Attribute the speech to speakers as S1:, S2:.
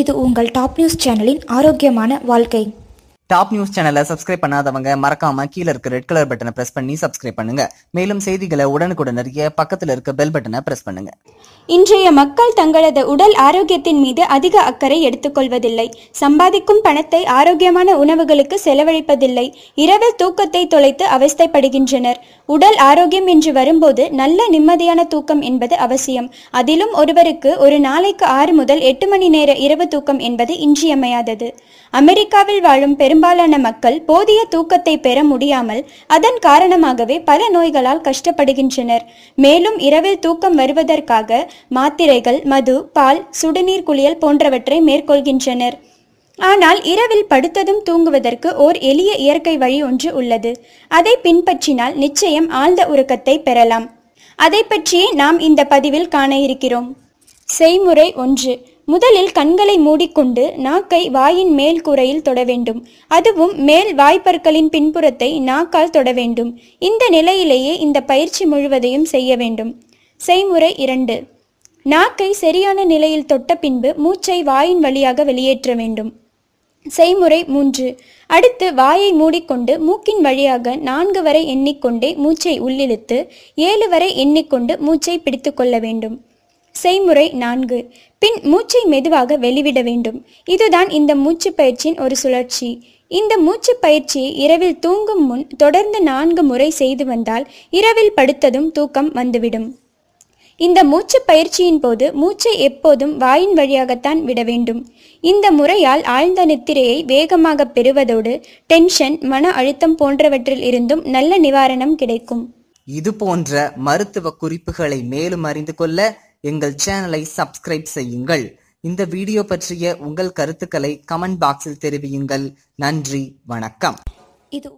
S1: இது உங்கள் top news சேனலின் ஆரோக்கியமான வாழ்க்கை
S2: டாப் நியூஸ் சேனலை சப்ஸ்கிரைப் பண்ணாதவங்க மறக்காம கீழே இருக்க ரெட் கலர் பட்டனை பிரஸ் பண்ணி சப்ஸ்கிரைப் பண்ணுங்க மேலும் செய்திகளை உடனுக்குடன் அறிய பக்கத்தில் இருக்க பெல் பட்டனை பிரஸ் பண்ணுங்க
S1: இன்றைய மக்கள் தங்களது உடல் ஆரோக்கியத்தின் மீது அதிக அக்கறை எடுத்துக்கொள்வதில்லை சம்பாதிக்கும் பணத்தை ஆரோக்கியமான உணவுகளுக்கு செலவழிப்பதில்லை இரவில் தூக்கத்தை தொலைத்து அவஸ்தைப்படுகின்றனர் உடல் ஆரோக்கியம் என்று வரும்போது நல்ல நிம்மதியான தூக்கம் என்பது அவசியம் அதிலும் ஒருவருக்கு ஒரு நாளைக்கு ஆறு முதல் எட்டு மணி நேர இரவு தூக்கம் என்பது இன்றியமையாதது அமெரிக்காவில் வாழும் பெரும்பாலான மக்கள் போதிய தூக்கத்தை பெற முடியாமல் அதன் காரணமாகவே பல நோய்களால் கஷ்டப்படுகின்றனர் மேலும் இரவில் தூக்கம் வருவதற்காக மாத்திரைகள் மது பால் சுடுநீர் குளியல் போன்றவற்றை மேற்கொள்கின்றனர் ஆனால் இரவில் படுத்ததும் தூங்குவதற்கு ஓர் எளிய இயற்கை வழி ஒன்று உள்ளது அதை பின்பற்றினால் நிச்சயம் ஆழ்ந்த உறக்கத்தை பெறலாம் அதை பற்றியே நாம் இந்த பதிவில் காண இருக்கிறோம் செய்முறை ஒன்று முதலில் கண்களை மூடிக்கொண்டு நாக்கை வாயின் மேல் கூரையில் தொட வேண்டும் அதுவும் மேல் வாய்ப்பற்களின் பின்புறத்தை நாக்கால் தொட வேண்டும் இந்த நிலையிலேயே இந்த பயிற்சி முழுவதையும் செய்ய வேண்டும் செய்முறை இரண்டு நாக்கை சரியான நிலையில் தொட்ட பின்பு மூச்சை வாயின் வழியாக வெளியேற்ற வேண்டும் செய்முறை மூன்று அடுத்து வாயை மூடிக்கொண்டு மூக்கின் வழியாக நான்கு வரை எண்ணிக்கொண்டே மூச்சை உள்ளிழுத்து ஏழு வரை எண்ணிக்கொண்டு மூச்சை பிடித்து கொள்ள வேண்டும் செய்முறை நான்கு பின் மூச்சை மெதுவாக வெளிவிட வேண்டும் இதுதான் இந்த மூச்சு பயிற்சியின் ஒரு சுழற்சி இந்த மூச்சு பயிற்சியை இரவில் தூங்கும் முன் தொடர்ந்து நான்கு முறை செய்து வந்தால் இரவில் படுத்ததும் தூக்கம் வந்துவிடும் இந்த மூச்சு பயிற்சியின் போது மூச்சை எப்போதும் வாயின் வழியாகத்தான் விட வேண்டும் இந்த முறையால் ஆழ்ந்த நித்திரையை வேகமாக பெறுவதோடு டென்ஷன் மன அழுத்தம் போன்றவற்றில் இருந்தும் நல்ல நிவாரணம் கிடைக்கும்
S2: இது போன்ற மருத்துவ குறிப்புகளை மேலும் அறிந்து கொள்ள எங்கள் சேனலை சப்ஸ்கிரைப் செய்யுங்கள் இந்த வீடியோ பற்றிய உங்கள் கருத்துக்களை கமெண்ட் பாக்ஸில் தெரிவியுங்கள் நன்றி வணக்கம் இது